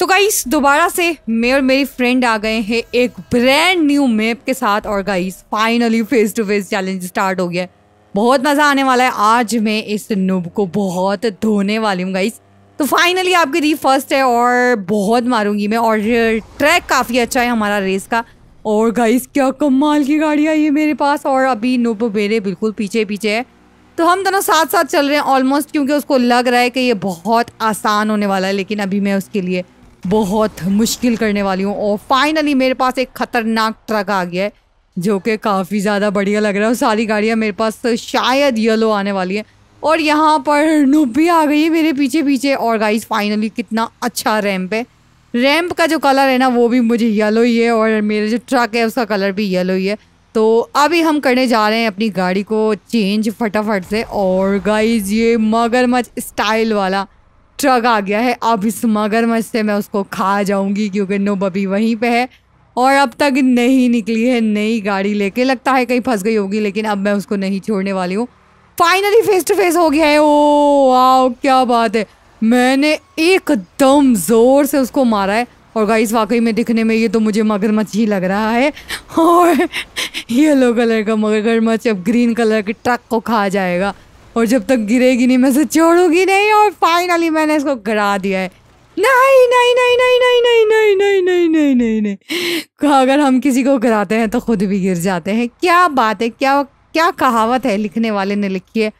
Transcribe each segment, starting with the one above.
तो गाइस दोबारा से मैं और मेरी फ्रेंड आ गए हैं एक ब्रांड न्यू मैप के साथ और guys finally face to face challenge start हो गया है बहुत मज़ा आने वाला है आज मैं इस नुब को बहुत धोने वाली हूँ गाइस तो फाइनली आपकी री फर्स्ट है और बहुत मारूंगी मैं और ट्रैक काफ़ी अच्छा है हमारा रेस का और गाइस क्या कमाल की गाड़ी आई है मेरे पास और अभी नुब मेरे बिल्कुल पीछे पीछे है तो हम दोनों साथ साथ चल रहे हैं ऑलमोस्ट क्योंकि उसको लग रहा है कि ये बहुत आसान होने वाला है लेकिन अभी मैं उसके लिए बहुत मुश्किल करने वाली हूँ और फाइनली मेरे पास एक ख़तरनाक ट्रक आ गया है जो कि काफ़ी ज़्यादा बढ़िया लग रहा है सारी गाड़ियाँ मेरे पास शायद येलो आने वाली हैं और यहाँ पर नूब भी आ गई है मेरे पीछे पीछे और गाइस फाइनली कितना अच्छा रैम्प है रैम्प का जो कलर है ना वो भी मुझे येलो ही है और मेरे जो ट्रक है उसका कलर भी येलो ही है तो अभी हम करने जा रहे हैं अपनी गाड़ी को चेंज फटाफट से और गाइस ये मगरमच्छ स्टाइल वाला ट्रक आ गया है अब इस मगरमच्छ से मैं उसको खा जाऊंगी क्योंकि नो बबी वहीं पे है और अब तक नहीं निकली है नई गाड़ी लेके लगता है कहीं फंस गई होगी लेकिन अब मैं उसको नहीं छोड़ने वाली हूँ फाइनली फेस टू फेस हो गया है ओ आओ क्या बात है मैंने एकदम ज़ोर से उसको मारा है और गाइस वाकई में दिखने में ये तो मुझे मगरमच्छ ही लग रहा है और येलो कलर का मगरमच्छ अब ग्रीन कलर के ट्रक को खा जाएगा और जब तक गिरेगी नहीं मैं से छोड़ूंगी नहीं और फाइनली मैंने इसको गिरा दिया है नहीं नहीं नहीं नहीं नहीं नहीं नहीं नहीं नहीं नहीं नहीं नहीं अगर हम किसी को गिराते हैं तो खुद भी गिर जाते हैं क्या बात है क्या क्या कहावत है लिखने वाले ने लिखी है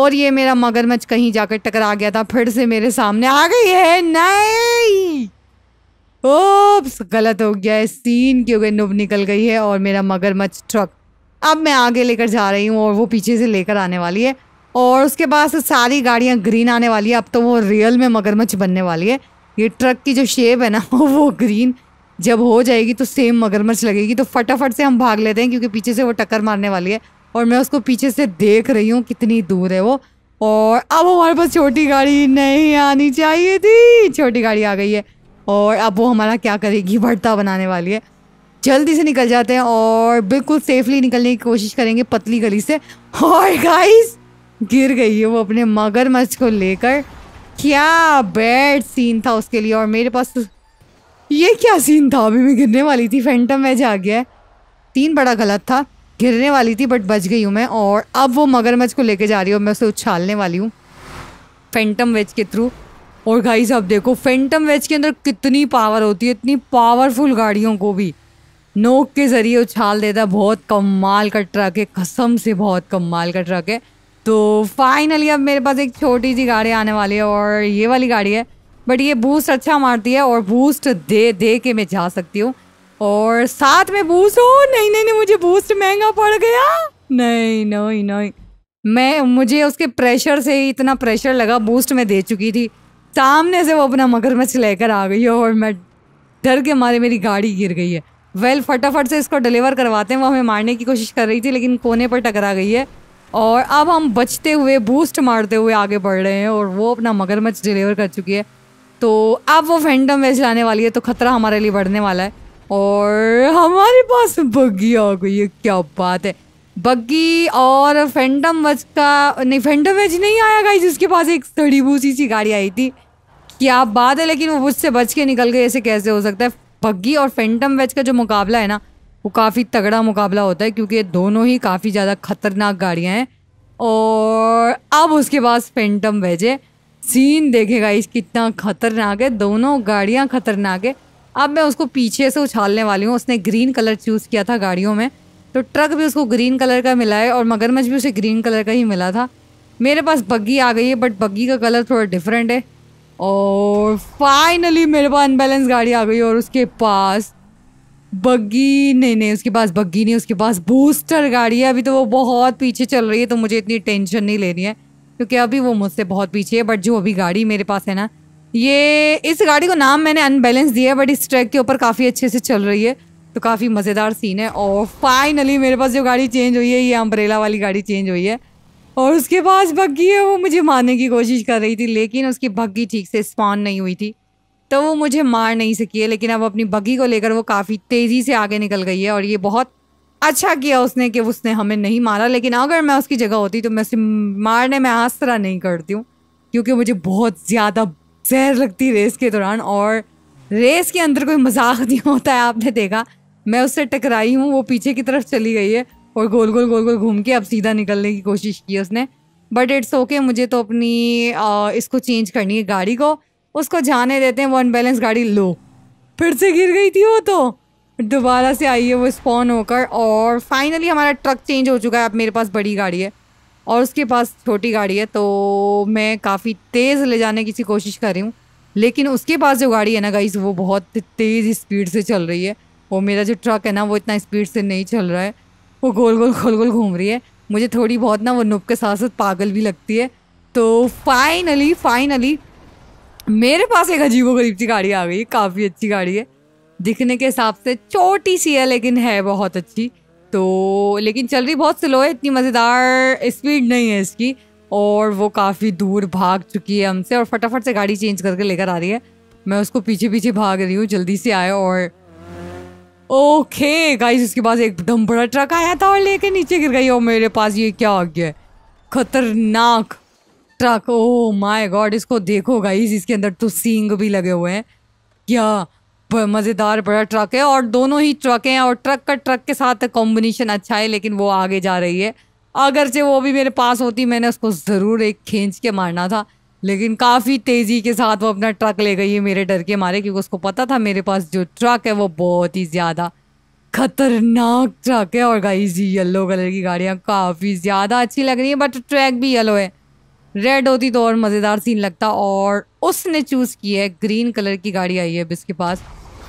और ये मेरा मगरमच्छ कहीं जाकर टकरा गया था फिर से मेरे सामने आ गई है नहीं ओप्स गलत हो गया है सीन की गई नुब निकल गई है और मेरा मगरमच्छ ट्रक अब मैं आगे लेकर जा रही हूँ और वो पीछे से लेकर आने वाली है और उसके बाद से सारी गाड़ियाँ ग्रीन आने वाली है अब तो वो रियल में मगरमच्छ बनने वाली है ये ट्रक की जो शेप है ना वो ग्रीन जब हो जाएगी तो सेम मगरमच्छ लगेगी तो फटाफट से हम भाग लेते हैं क्योंकि पीछे से वो टक्कर मारने वाली है और मैं उसको पीछे से देख रही हूँ कितनी दूर है वो और अब हमारे पास छोटी गाड़ी नहीं आनी चाहिए थी छोटी गाड़ी आ गई है और अब वो हमारा क्या करेगी भरता बनाने वाली है जल्दी से निकल जाते हैं और बिल्कुल सेफली निकलने की कोशिश करेंगे पतली गली से और गाइस गिर गई है वो अपने मगरमच्छ को लेकर क्या बैड सीन था उसके लिए और मेरे पास तो- ये क्या सीन था अभी मैं गिरने वाली थी फैंटम वेज आ गया है सीन बड़ा गलत था गिरने वाली थी बट बच गई हूँ मैं और अब वो मगरमच्छ को लेके जा रही हूँ मैं उसे उछालने वाली हूँ फैंटम वेज के थ्रू और गाई साहब देखो फैंटम वेज के अंदर कितनी पावर होती है इतनी पावरफुल गाड़ियों को भी नोक के ज़रिए उछाल देता है बहुत कमाल का ट्रक है कसम से बहुत कमाल का ट्रक है तो फाइनली अब मेरे पास एक छोटी सी गाड़ी आने वाली है और ये वाली गाड़ी है बट ये बूस्ट अच्छा मारती है और बूस्ट दे दे के मैं जा सकती हूँ और साथ में बूस्ट हो नहीं नहीं नहीं मुझे बूस्ट महंगा पड़ गया नहीं नहीं नहीं मैं मुझे उसके प्रेशर से ही इतना प्रेशर लगा बूस्ट में दे चुकी थी सामने से वो अपना मगरमच्छ लेकर आ गई है और मैं डर के मारे मेरी गाड़ी गिर गई है वेल फटाफट से इसको डिलीवर करवाते हैं वो हमें मारने की कोशिश कर रही थी लेकिन कोने पर टकरा गई है और अब हम बचते हुए बूस्ट मारते हुए आगे बढ़ रहे हैं और वो अपना मगरमच्छ डिलीवर कर चुकी है तो अब वो फैंडम वेज लाने वाली है तो ख़तरा हमारे लिए बढ़ने वाला है और हमारे पास बग्गी आ गई है क्या बात है बग्गी और फैंडम वेज का नहीं फैंडम वेज नहीं आया गाई जिसके पास एक सड़ी भूसी सी गाड़ी आई थी क्या बात है लेकिन वो मुझसे बच के निकल गए ऐसे कैसे हो सकता है बग्गी और फैंटम वेज का जो मुकाबला है ना वो काफ़ी तगड़ा मुकाबला होता है क्योंकि दोनों ही काफ़ी ज़्यादा खतरनाक गाड़ियाँ हैं और अब उसके बाद पेंटम भेजे सीन देखेगा इस कितना खतरनाक है दोनों गाड़ियाँ खतरनाक है अब मैं उसको पीछे से उछालने वाली हूँ उसने ग्रीन कलर चूज़ किया था गाड़ियों में तो ट्रक भी उसको ग्रीन कलर का मिला है और मगरमच्छ भी उसे ग्रीन कलर का ही मिला था मेरे पास बग्गी आ गई है बट बग्गी का कलर थोड़ा डिफरेंट है और फाइनली मेरे पास अनबैलेंस गाड़ी आ गई और उसके पास बग्गी नहीं नहीं उसके पास बग्गी नहीं उसके पास बूस्टर गाड़ी है अभी तो वो बहुत पीछे चल रही है तो मुझे इतनी टेंशन नहीं लेनी है क्योंकि अभी वो मुझसे बहुत पीछे है बट जो अभी गाड़ी मेरे पास है ना ये इस गाड़ी को नाम मैंने अनबैलेंस दिया है बट इस ट्रैक के ऊपर काफ़ी अच्छे से चल रही है तो काफ़ी मज़ेदार सीन है और फाइनली मेरे पास जो गाड़ी चेंज हुई है ये अम्ब्रेला वाली गाड़ी चेंज हुई है और उसके पास बग्गी है वो मुझे मारने की कोशिश कर रही थी लेकिन उसकी बग्गी ठीक से स्पॉन नहीं हुई थी तो वो मुझे मार नहीं सकी है लेकिन अब अपनी बगी को लेकर वो काफ़ी तेज़ी से आगे निकल गई है और ये बहुत अच्छा किया उसने कि उसने हमें नहीं मारा लेकिन अगर मैं उसकी जगह होती तो मैं उसे मारने में आसरा नहीं करती हूँ क्योंकि मुझे बहुत ज़्यादा जहर लगती रेस के दौरान और रेस के अंदर कोई मजाक नहीं होता है आपने देखा मैं उससे टकराई हूँ वो पीछे की तरफ चली गई है और गोल गोल गोल गोल घूम के अब सीधा निकलने की कोशिश की उसने बट इट्स ओके मुझे तो अपनी आ, इसको चेंज करनी है गाड़ी को उसको जाने देते हैं वो अनबैलेंस गाड़ी लो फिर से गिर गई थी वो तो दोबारा से आई है वो स्पॉन होकर और फाइनली हमारा ट्रक चेंज हो चुका है अब मेरे पास बड़ी गाड़ी है और उसके पास छोटी गाड़ी है तो मैं काफ़ी तेज़ ले जाने की कोशिश कर रही हूँ लेकिन उसके पास जो गाड़ी है ना गाइस वो बहुत तेज़ स्पीड से चल रही है वो मेरा जो ट्रक है ना वो इतना स्पीड से नहीं चल रहा है वो गोल गोल गोल गोल घूम रही है मुझे थोड़ी बहुत ना वो नुप के साथ साथ पागल भी लगती है तो फाइनली फाइनली मेरे पास एक अजीबो गरीब सी गाड़ी आ गई काफ़ी अच्छी गाड़ी है दिखने के हिसाब से छोटी सी है लेकिन है बहुत अच्छी तो लेकिन चल रही बहुत स्लो है इतनी मज़ेदार स्पीड नहीं है इसकी और वो काफ़ी दूर भाग चुकी है हमसे और फटाफट से गाड़ी चेंज करके लेकर आ रही है मैं उसको पीछे पीछे भाग रही हूँ जल्दी से आए और ओके गाइस उसके पास एकदम बड़ा ट्रक आया था और लेके नीचे गिर गई और मेरे पास ये क्या आ गया खतरनाक ट्रक ओ माय गॉड इसको देखो गाइस इसके अंदर तो सींग भी लगे हुए हैं क्या मज़ेदार बड़ा ट्रक है और दोनों ही ट्रक हैं और ट्रक का ट्रक के साथ कॉम्बिनेशन अच्छा है लेकिन वो आगे जा रही है अगर से वो भी मेरे पास होती मैंने उसको ज़रूर एक खींच के मारना था लेकिन काफ़ी तेज़ी के साथ वो अपना ट्रक ले गई है मेरे डर के मारे क्योंकि उसको पता था मेरे पास जो ट्रक है वो बहुत ही ज़्यादा खतरनाक ट्रक है और गाइस येलो कलर की गाड़ियाँ काफ़ी ज़्यादा अच्छी लग रही हैं बट ट्रैक भी येलो है रेड होती तो और मज़ेदार सीन लगता और उसने चूज़ किया है ग्रीन कलर की गाड़ी आई है अब इसके पास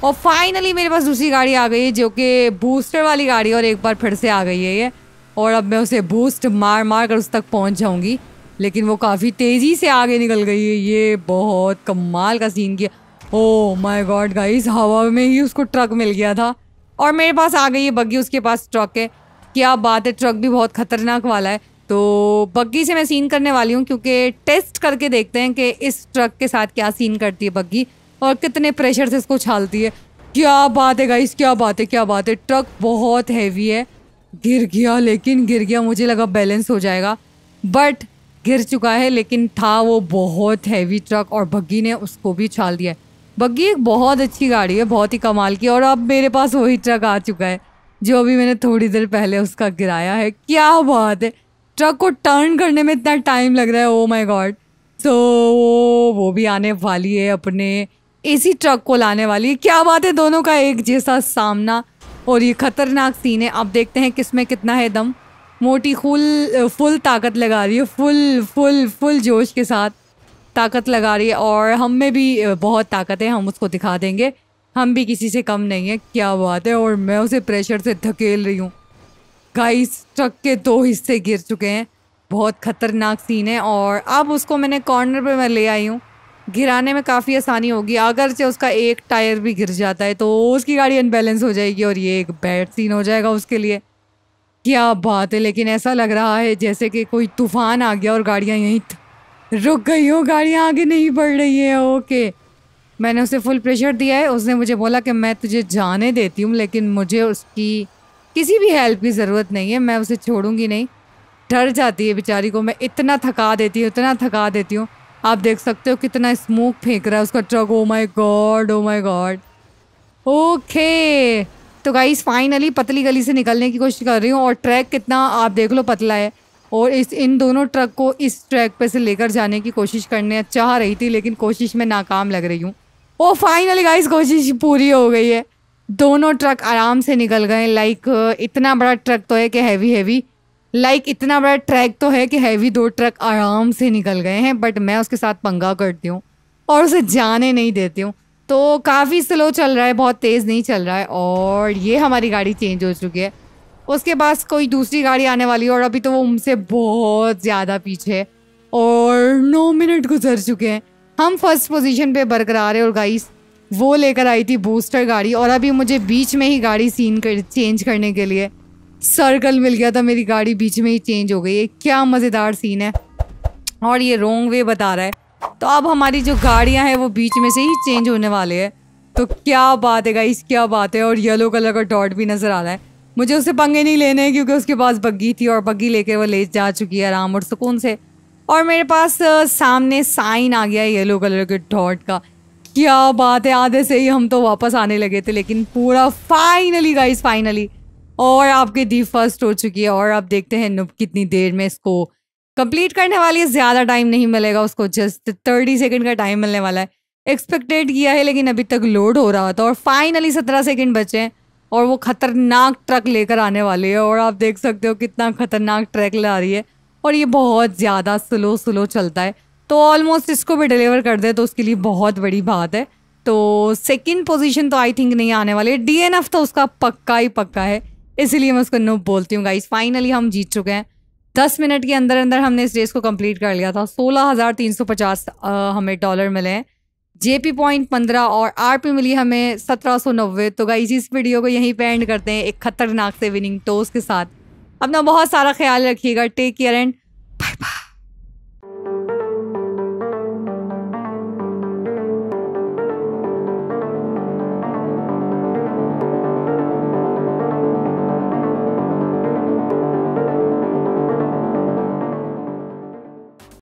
और फाइनली मेरे पास दूसरी गाड़ी आ गई है जो कि बूस्टर वाली गाड़ी और एक बार फिर से आ गई है ये और अब मैं उसे बूस्ट मार मार कर उस तक पहुंच जाऊंगी लेकिन वो काफ़ी तेज़ी से आगे निकल गई है ये बहुत कमाल का सीन किया ओ माय गॉड गाइस हवा में ही उसको ट्रक मिल गया था और मेरे पास आ गई है बग्गी उसके पास ट्रक है क्या बात है ट्रक भी बहुत ख़तरनाक वाला है तो बग्गी से मैं सीन करने वाली हूँ क्योंकि टेस्ट करके देखते हैं कि इस ट्रक के साथ क्या सीन करती है बग्गी और कितने प्रेशर से इसको छालती है क्या बात है गाइस क्या बात है क्या बात है ट्रक बहुत हैवी है गिर गया लेकिन गिर गया मुझे लगा बैलेंस हो जाएगा बट गिर चुका है लेकिन था वो बहुत हैवी ट्रक और बग्गी ने उसको भी छाल दिया बग्गी एक बहुत अच्छी गाड़ी है बहुत ही कमाल की और अब मेरे पास वही ट्रक आ चुका है जो अभी मैंने थोड़ी देर पहले उसका गिराया है क्या बात है ट्रक को टर्न करने में इतना टाइम लग रहा है ओ माई गॉड तो वो भी आने वाली है अपने इसी ट्रक को लाने वाली है क्या बात है दोनों का एक जैसा सामना और ये ख़तरनाक सीन है अब देखते हैं किस में कितना है दम मोटी फुल फुल ताकत लगा रही है फुल फुल फुल जोश के साथ ताकत लगा रही है और हम में भी बहुत ताकत है हम उसको दिखा देंगे हम भी किसी से कम नहीं है क्या बात है और मैं उसे प्रेशर से धकेल रही हूँ गाइस ट्रक के दो हिस्से गिर चुके हैं बहुत खतरनाक सीन है और अब उसको मैंने कॉर्नर पे मैं ले आई हूँ गिराने में काफ़ी आसानी होगी अगर से उसका एक टायर भी गिर जाता है तो उसकी गाड़ी अनबैलेंस हो जाएगी और ये एक बैड सीन हो जाएगा उसके लिए क्या बात है लेकिन ऐसा लग रहा है जैसे कि कोई तूफान आ गया और गाड़ियाँ यहीं रुक गई हो गाड़ियाँ आगे नहीं बढ़ रही है ओके मैंने उसे फुल प्रेशर दिया है उसने मुझे बोला कि मैं तुझे जाने देती हूँ लेकिन मुझे उसकी किसी भी हेल्प की ज़रूरत नहीं है मैं उसे छोड़ूंगी नहीं डर जाती है बेचारी को मैं इतना थका देती हूँ इतना थका देती हूँ आप देख सकते हो कितना स्मोक फेंक रहा है उसका truck oh my God oh my God okay तो गाइस फाइनली पतली गली से निकलने की कोशिश कर रही हूँ और ट्रैक कितना आप देख लो पतला है और इस इन दोनों ट्रक को इस ट्रैक पे से लेकर जाने की कोशिश करने चाह रही थी लेकिन कोशिश में नाकाम लग रही हूँ ओ फाइनली गाइस कोशिश पूरी हो गई है दोनों ट्रक आराम से निकल गए लाइक uh, इतना बड़ा ट्रक तो है कि हैवी हैवी लाइक इतना बड़ा ट्रैक तो है कि हैवी दो ट्रक आराम से निकल गए हैं बट मैं उसके साथ पंगा करती हूँ और उसे जाने नहीं देती हूँ तो काफ़ी स्लो चल रहा है बहुत तेज़ नहीं चल रहा है और ये हमारी गाड़ी चेंज हो चुकी है उसके पास कोई दूसरी गाड़ी आने वाली है और अभी तो वो उनसे बहुत ज़्यादा पीछे है और नौ मिनट गुजर चुके हैं हम फर्स्ट पोजीशन पे बरकरार है और गाइस वो लेकर आई थी बूस्टर गाड़ी और अभी मुझे बीच में ही गाड़ी सीन कर चेंज करने के लिए सर्कल मिल गया था मेरी गाड़ी बीच में ही चेंज हो गई है क्या मज़ेदार सीन है और ये रोंग वे बता रहा है तो अब हमारी जो गाड़ियाँ हैं वो बीच में से ही चेंज होने वाले हैं तो क्या बात है गाइस क्या बात है और येलो कलर का डॉट भी नज़र आ रहा है मुझे उससे पंगे नहीं लेने हैं क्योंकि उसके पास बग्गी थी और बग्गी लेके वो ले जा चुकी है आराम और सुकून से और मेरे पास सामने साइन आ गया है येलो कलर के डॉट का क्या बात है आधे से ही हम तो वापस आने लगे थे लेकिन पूरा फाइनली गाइस फाइनली और आपकी दी फर्स्ट हो चुकी है और आप देखते हैं नुब कितनी देर में इसको कंप्लीट करने वाली है ज़्यादा टाइम नहीं मिलेगा उसको जस्ट थर्टी सेकेंड का टाइम मिलने वाला है एक्सपेक्टेड किया है लेकिन अभी तक लोड हो रहा था और फाइनली सत्रह सेकेंड बचे हैं और वो खतरनाक ट्रक लेकर आने वाली है और आप देख सकते हो कितना खतरनाक ट्रैक ला रही है और ये बहुत ज़्यादा स्लो स्लो चलता है तो ऑलमोस्ट इसको भी डिलीवर कर दे तो उसके लिए बहुत बड़ी बात है तो सेकंड पोजीशन तो आई थिंक नहीं आने वाली डीएनएफ तो उसका पक्का ही पक्का है इसीलिए मैं उसको नो बोलती हूँ गाइस फाइनली हम जीत चुके हैं दस मिनट के अंदर अंदर हमने इस रेस को कंप्लीट कर लिया था सोलह हज़ार तीन सौ पचास हमें डॉलर मिले हैं जेपी पॉइंट पंद्रह और आर पी मिली हमें सत्रह सौ नब्बे तो गाइज इस वीडियो को यहीं पे एंड करते हैं एक खतरनाक से विनिंग टोस के साथ अपना बहुत सारा ख्याल रखिएगा take care and bye bye